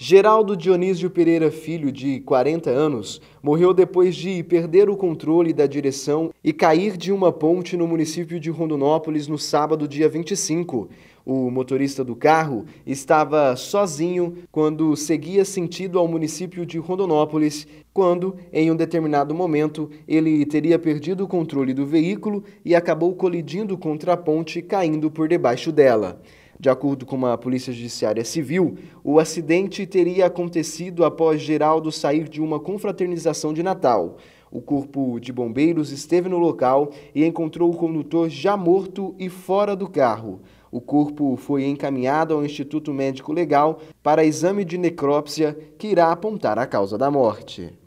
Geraldo Dionísio Pereira Filho, de 40 anos, morreu depois de perder o controle da direção e cair de uma ponte no município de Rondonópolis no sábado, dia 25. O motorista do carro estava sozinho quando seguia sentido ao município de Rondonópolis, quando, em um determinado momento, ele teria perdido o controle do veículo e acabou colidindo contra a ponte, caindo por debaixo dela. De acordo com a Polícia Judiciária Civil, o acidente teria acontecido após Geraldo sair de uma confraternização de Natal. O corpo de bombeiros esteve no local e encontrou o condutor já morto e fora do carro. O corpo foi encaminhado ao Instituto Médico Legal para exame de necrópsia, que irá apontar a causa da morte.